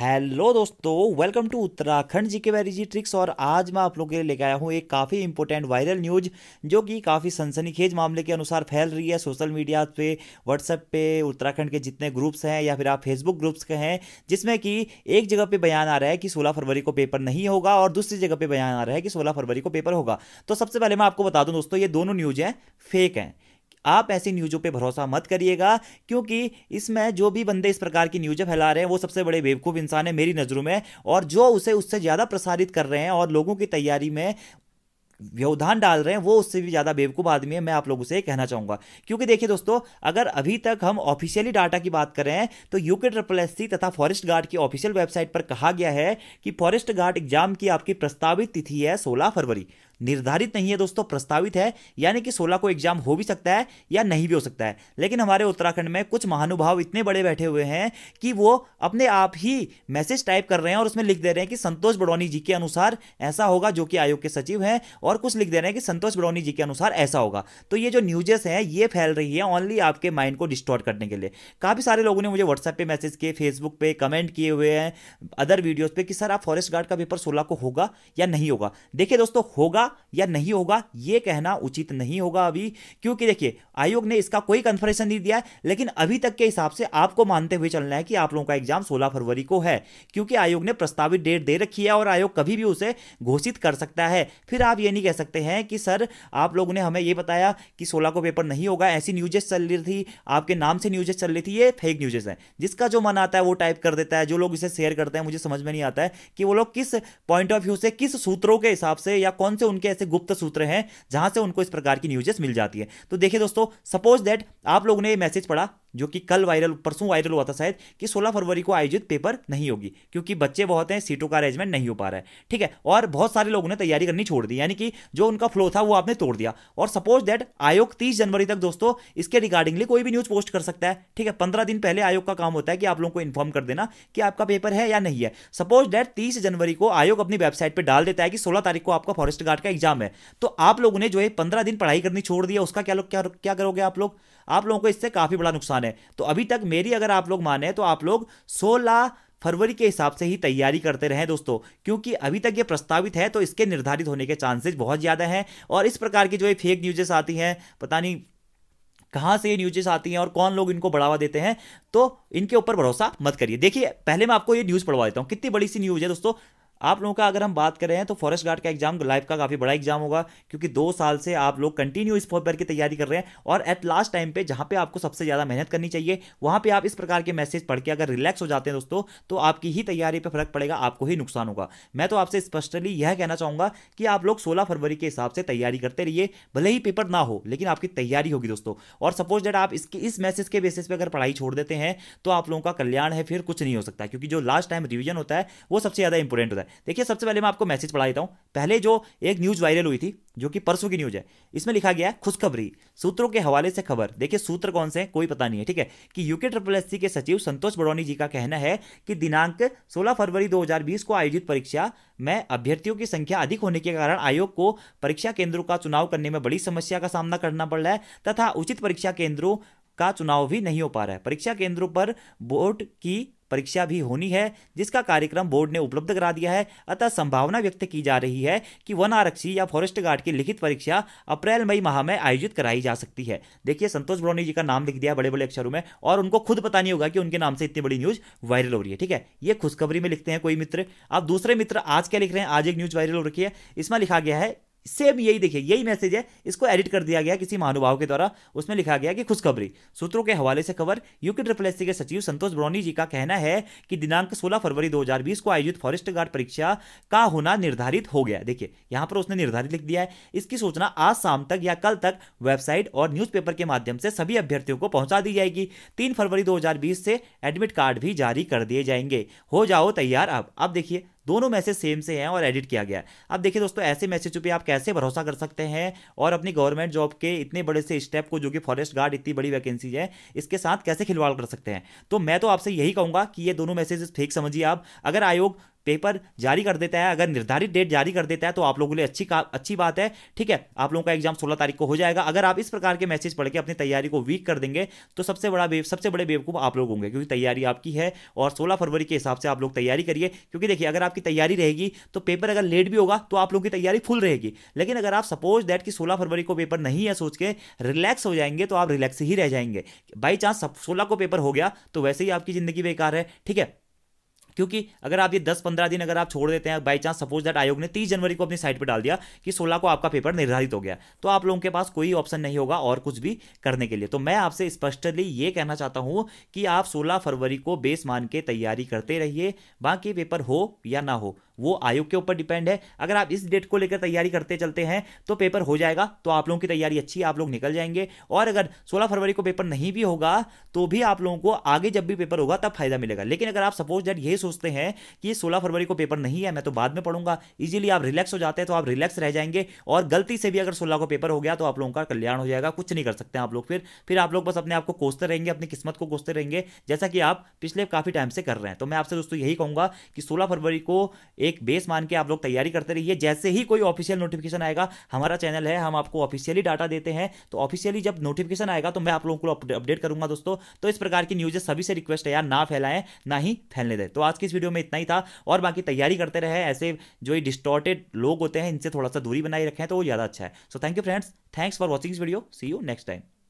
hello दोस्तों welcome to Uttarakhand जी के जी tricks और आज मैं आप लोगों के लिए लेकर आया हूँ एक काफ़ी इंपॉर्टेंट वायरल न्यूज जो कि काफ़ी सनसनीखेज मामले के अनुसार फैल रही है सोशल मीडिया पे व्हाट्सएप पे उत्तराखंड के जितने ग्रुप्स हैं या फिर आप फेसबुक ग्रुप्स के हैं जिसमें कि एक जगह पर बयान आ रहा है कि सोलह फरवरी को पेपर नहीं होगा और दूसरी जगह पर बयान आ रहा है कि सोलह फरवरी को पेपर होगा तो सबसे पहले मैं आपको बता दूँ दोस्तों ये दोनों न्यूज हैं फेक हैं आप ऐसी न्यूज़ों पर भरोसा मत करिएगा क्योंकि इसमें जो भी बंदे इस प्रकार की न्यूज़ें फैला रहे हैं वो सबसे बड़े बेवकूफ़ इंसान है मेरी नज़रों में और जो उसे उससे ज़्यादा प्रसारित कर रहे हैं और लोगों की तैयारी में व्यवधान डाल रहे हैं वो उससे भी ज़्यादा बेवकूफ़ आदमी है मैं आप लोगों से कहना चाहूँगा क्योंकि देखिए दोस्तों अगर अभी तक हम ऑफिशियली डाटा की बात करें तो यूके ट्रिपल एस सी तथा फॉरेस्ट गार्ड की ऑफिशियल वेबसाइट पर कहा गया है कि फॉरेस्ट गार्ड एग्जाम की आपकी प्रस्तावित तिथि है सोलह फरवरी निर्धारित नहीं है दोस्तों प्रस्तावित है यानी कि सोलह को एग्जाम हो भी सकता है या नहीं भी हो सकता है लेकिन हमारे उत्तराखंड में कुछ महानुभाव इतने बड़े बैठे हुए हैं कि वो अपने आप ही मैसेज टाइप कर रहे हैं और उसमें लिख दे रहे हैं कि संतोष बड़ौनी जी के अनुसार ऐसा होगा जो कि आयोग के सचिव हैं और कुछ लिख दे रहे हैं कि संतोष बड़ौनी जी के अनुसार ऐसा होगा तो ये जो न्यूजेस हैं ये फैल रही है ओनली आपके माइंड को डिस्टॉर्ट करने के लिए काफ़ी सारे लोगों ने मुझे व्हाट्सएप पर मैसेज किए फेसबुक पर कमेंट किए हुए हैं अदर वीडियोज़ पर कि सर आप फॉरेस्ट गार्ड का पेपर सोलह को होगा या नहीं होगा देखिए दोस्तों होगा या नहीं होगा ये कहना उचित नहीं होगा अभी क्योंकि देखिए आयोग ने इसका कोई कन्फर्मेशन नहीं दिया है लेकिन अभी तक के हिसाब से आपको मानते हुए चलना है कि आप लोगों का एग्जाम 16 फरवरी को है क्योंकि आयोग ने प्रस्तावित डेट दे रखी है और आयोग कभी भी उसे घोषित कर सकता है फिर आप ये नहीं कह सकते हैं कि सर आप लोगों ने हमें ये बताया कि सोलह को पेपर नहीं होगा ऐसी न्यूजेस चल रही थी आपके नाम से न्यूजेस चल रही थी ये फेक न्यूजेस है जिसका जो मन आता है वो टाइप कर देता है जो लोग इसे शेयर करते हैं मुझे समझ में नहीं आता है कि वो लोग किस पॉइंट ऑफ व्यू से किस सूत्रों के हिसाब से या कौन से उनके ऐसे गुप्त सूत्र हैं जहां से उनको इस प्रकार की न्यूजेस मिल जाती है तो देखिए दोस्तों सपोज दैट आप लोगों ने ये मैसेज पढ़ा जो कि कल वायरल परसों वायरल हुआ था शायद कि 16 फरवरी को आयोजित पेपर नहीं होगी क्योंकि बच्चे बहुत हैं सीटों का अरेंजमेंट नहीं हो पा रहा है ठीक है और बहुत सारे लोगों ने तैयारी करनी छोड़ दी यानी कि जो उनका फ्लो था वो आपने तोड़ दिया और सपोज दैट आयोग तीस जनवरी तक दोस्तों इसके रिगार्डिंगली कोई भी न्यूज़ पोस्ट कर सकता है ठीक है पंद्रह दिन पहले आयोग का काम होता है कि आप लोगों को इन्फॉर्म कर देना कि आपका पेपर है या नहीं है सपोज दैट तीस जनवरी को आयोग अपनी वेबसाइट पर डाल देता है कि सोलह तारीख को आपका फॉरेस्ट गार्ड का एग्जाम है तो आप लोगों ने जो है पंद्रह दिन पढ़ाई करनी छोड़ दिया उसका क्या लोग क्या क्या करोगे आप लोग आप लोगों को इससे काफ़ी बड़ा नुकसान माने तो अभी तक मेरी अगर आप लोग माने तो आप लोग सोलह फरवरी के हिसाब से ही तैयारी करते रहें दोस्तों क्योंकि अभी तक ये प्रस्तावित है तो इसके निर्धारित होने के चांसेस बहुत ज़्यादा हैं और इस प्रकार की जो ये फेक न्यूजेस आती हैं पता नहीं कहाँ से ये न्यूजेस आती हैं और कौन लोग इनको बढ़ावा देते हैं तो इनके ऊपर भरोसा मत करिए देखिए पहले मैं आपको ये न्यूज़ पढ़वा देता हूँ कितनी बड़ी सी न्यूज़ है दोस्तों आप लोगों का अगर हम बात कर रहे हैं तो फॉरेस्ट गार्ड का एग्जाम लाइफ का काफ़ी बड़ा एग्जाम होगा क्योंकि दो साल से आप लोग कंटिन्यू इस पेपर की तैयारी कर रहे हैं और एट लास्ट टाइम पे जहाँ पे आपको सबसे ज़्यादा मेहनत करनी चाहिए वहाँ पे आप इस प्रकार के मैसेज पढ़ के अगर रिलैक्स हो जाते हैं दोस्तों तो आपकी ही तैयारी पर फर्क पड़ेगा आपको ही नुकसान होगा मैं तो आपसे स्पष्टली यह कहना चाहूँगा कि आप लोग सोलह फरवरी के हिसाब से तैयारी करते रहिए भले ही पेपर ना हो लेकिन आपकी तैयारी होगी दोस्तों और सपोज डेट आप इसके इस मैसेज के बेसिस पे अगर पढ़ाई छोड़ देते हैं तो आप लोगों का कल्याण है फिर कुछ नहीं हो सकता क्योंकि जो लास्ट टाइम रिविजन होता है वो सबसे ज़्यादा इंपॉर्टेंट होता है देखिए सबसे पहले मैं आपको मैसेज पढ़ा देता हूँ पहले जो एक न्यूज़ वायरल हुई थी जो कि परसों की न्यूज़ है इसमें लिखा गया है खुशखबरी सूत्रों के हवाले से खबर देखिए सूत्र कौन से हैं कोई पता नहीं है ठीक है कि यूके ट्रिपल एस के सचिव संतोष बड़ौनी जी का कहना है कि दिनांक 16 फरवरी 2020 को आयोजित परीक्षा में अभ्यर्थियों की संख्या अधिक होने के कारण आयोग को परीक्षा केंद्रों का चुनाव करने में बड़ी समस्या का सामना करना पड़ रहा है तथा उचित परीक्षा केंद्रों का चुनाव भी नहीं हो पा रहा है परीक्षा केंद्रों पर बोर्ड की परीक्षा भी होनी है जिसका कार्यक्रम बोर्ड ने उपलब्ध करा दिया है अतः संभावना व्यक्त की जा रही है कि वन आरक्षी या फॉरेस्ट गार्ड की लिखित परीक्षा अप्रैल मई माह में आयोजित कराई जा सकती है देखिए संतोष ब्रौनी जी का नाम लिख दिया बड़े बड़े अक्षरों में और उनको खुद पता नहीं होगा कि उनके नाम से इतनी बड़ी न्यूज वायरल हो रही है ठीक है ये खुशखबरी में लिखते हैं कोई मित्र आप दूसरे मित्र आज क्या लिख रहे हैं आज एक न्यूज वायरल हो रखी है इसमें लिखा गया है सेम यही देखिए यही मैसेज है इसको एडिट कर दिया गया किसी महानुभाव के द्वारा उसमें लिखा गया कि खुशखबरी सूत्रों के हवाले से खबर यूके एस के सचिव संतोष ब्रौनी जी का कहना है कि दिनांक 16 फरवरी 2020 को आयोजित फॉरेस्ट गार्ड परीक्षा का होना निर्धारित हो गया देखिए यहां पर उसने निर्धारित लिख दिया है इसकी सूचना आज शाम तक या कल तक वेबसाइट और न्यूज के माध्यम से सभी अभ्यर्थियों को पहुंचा दी जाएगी तीन फरवरी दो से एडमिट कार्ड भी जारी कर दिए जाएंगे हो जाओ तैयार अब अब देखिए दोनों मैसेज सेम से हैं और एडिट किया गया है अब देखिए दोस्तों ऐसे मैसेज पे आप कैसे भरोसा कर सकते हैं और अपनी गवर्नमेंट जॉब के इतने बड़े से स्टेप को जो कि फॉरेस्ट गार्ड इतनी बड़ी वैकेंसी है इसके साथ कैसे खिलवाड़ कर सकते हैं तो मैं तो आपसे यही कहूंगा कि ये दोनों मैसेजेस फेक समझिए आप अगर आयोग पेपर जारी कर देता है अगर निर्धारित डेट जारी कर देता है तो आप लोगों के लिए अच्छी अच्छी बात है ठीक है आप लोगों का एग्जाम सोलह तारीख को हो जाएगा अगर आप इस प्रकार के मैसेज पढ़ के अपनी तैयारी को वीक कर देंगे तो सबसे बड़ा बेव सबसे बड़े बेवकूफ आप लोग होंगे क्योंकि तैयारी आपकी है और सोलह फरवरी के हिसाब से आप लोग तैयारी करिए क्योंकि देखिए अगर आपकी तैयारी रहेगी तो पेपर अगर लेट भी होगा तो आप लोग की तैयारी फुल रहेगी लेकिन अगर आप सपोज दैट कि सोलह फरवरी को पेपर नहीं है सोच के रिलैक्स हो जाएंगे तो आप रिलैक्स ही रह जाएंगे बाई चांस सोलह को पेपर हो गया तो वैसे ही आपकी ज़िंदगी बेकार है ठीक है क्योंकि अगर आप ये दस पंद्रह दिन अगर आप छोड़ देते हैं बाई चांस सपोज दैट आयोग ने तीस जनवरी को अपनी साइट पर डाल दिया कि सोलह को आपका पेपर निर्धारित हो गया तो आप लोगों के पास कोई ऑप्शन नहीं होगा और कुछ भी करने के लिए तो मैं आपसे स्पष्टली ये कहना चाहता हूँ कि आप सोलह फरवरी को बेस मान के तैयारी करते रहिए बाकी पेपर हो या ना हो वो आयोग के ऊपर डिपेंड है अगर आप इस डेट को लेकर तैयारी करते चलते हैं तो पेपर हो जाएगा तो आप लोगों की तैयारी अच्छी है आप लोग निकल जाएंगे और अगर 16 फरवरी को पेपर नहीं भी होगा तो भी आप लोगों को आगे जब भी पेपर होगा तब फायदा मिलेगा लेकिन अगर आप सपोज डेट ये सोचते हैं कि सोलह फरवरी को पेपर नहीं है मैं तो बाद में पढ़ूंगा ईजिली आप रिलैक्स हो जाते हैं तो आप रिलैक्स रह जाएंगे और गलती से भी अगर सोलह को पेपर हो गया तो आप लोगों का कल्याण हो जाएगा कुछ नहीं कर सकते आप लोग फिर फिर आप लोग बस अपने आप को कोसते रहेंगे अपनी किस्मत को कोसते रहेंगे जैसा कि आप पिछले काफ़ी टाइम से कर रहे हैं तो मैं आपसे दोस्तों यही कहूंगा कि सोलह फरवरी को एक एक बेस मान के आप लोग तैयारी करते रहिए जैसे ही कोई ऑफिशियल नोटिफिकेशन आएगा हमारा चैनल है हम आपको ऑफिशियली डाटा देते हैं तो ऑफिशियली जब नोटिफिकेशन आएगा तो मैं आप लोगों को अपडेट करूंगा दोस्तों तो इस प्रकार की न्यूज़ सभी से रिक्वेस्ट है यार ना फैलाएं ना ही फैलने दें तो आज की इस वीडियो में इतना ही था और बाकी तैयारी करते रहे ऐसे जो डिस्टोर्टेड लोग होते हैं इनसे थोड़ा सा दूरी बनाए रखें तो वो ज़्यादा अच्छा है so thank you friends thanks for watching इस video see you next time